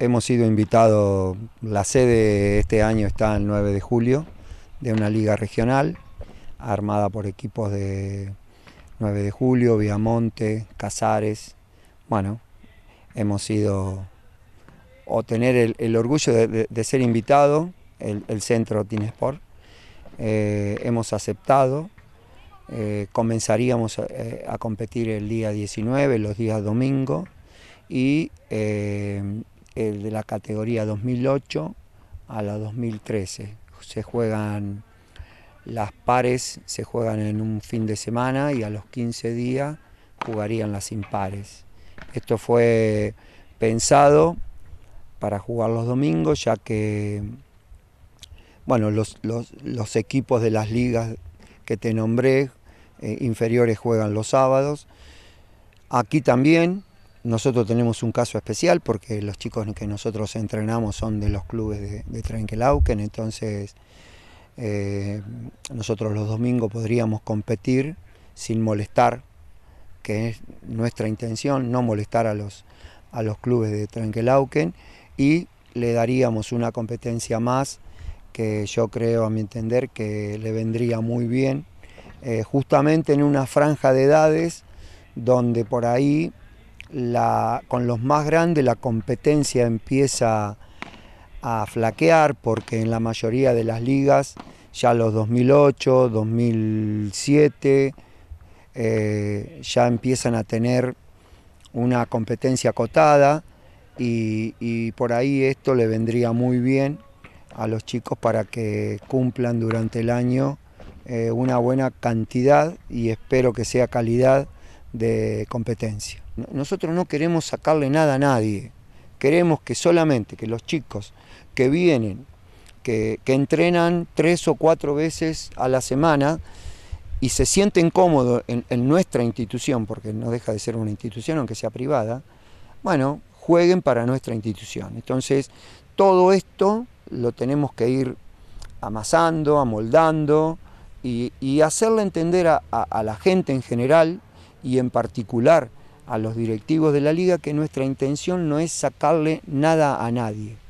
Hemos sido invitados, la sede este año está el 9 de julio, de una liga regional, armada por equipos de 9 de julio, Viamonte, Casares. Bueno, hemos sido, o tener el, orgullo de, ser invitado, el, centro Tinesport. Eh, hemos aceptado, eh, comenzaríamos eh, a, competir el día 19, los días domingo, y de la categoría 2008 a la 2013. Se juegan las pares, se juegan en un fin de semana y a los 15 días jugarían las impares. Esto fue pensado para jugar los domingos, ya que bueno, los, los, equipos de las ligas que te nombré eh, inferiores juegan los sábados. Aquí también nosotros tenemos un caso especial porque los chicos que nosotros entrenamos son de los clubes de, de entonces eh, nosotros los domingos podríamos competir sin molestar, que es nuestra intención, no molestar a los, a los clubes de Trenkelauken y le daríamos una competencia más que yo creo, a mi entender, que le vendría muy bien, eh, justamente en una franja de edades donde por ahí con los más grandes la competencia empieza a flaquear porque en la mayoría de las ligas ya los 2008, 2007 eh, ya empiezan a tener una competencia acotada y, por ahí esto le vendría muy bien a los chicos para que cumplan durante el año eh, una buena cantidad y espero que sea calidad de competencia. Nosotros no queremos sacarle nada a nadie, queremos que solamente que los chicos que vienen, que, entrenan tres o cuatro veces a la semana, y se sienten cómodos en, nuestra institución, porque no deja de ser una institución, aunque sea privada, bueno, jueguen para nuestra institución. Entonces, todo esto lo tenemos que ir amasando, amoldando y, hacerle entender a la gente en general y en particular a los directivos de la liga que nuestra intención no es sacarle nada a nadie.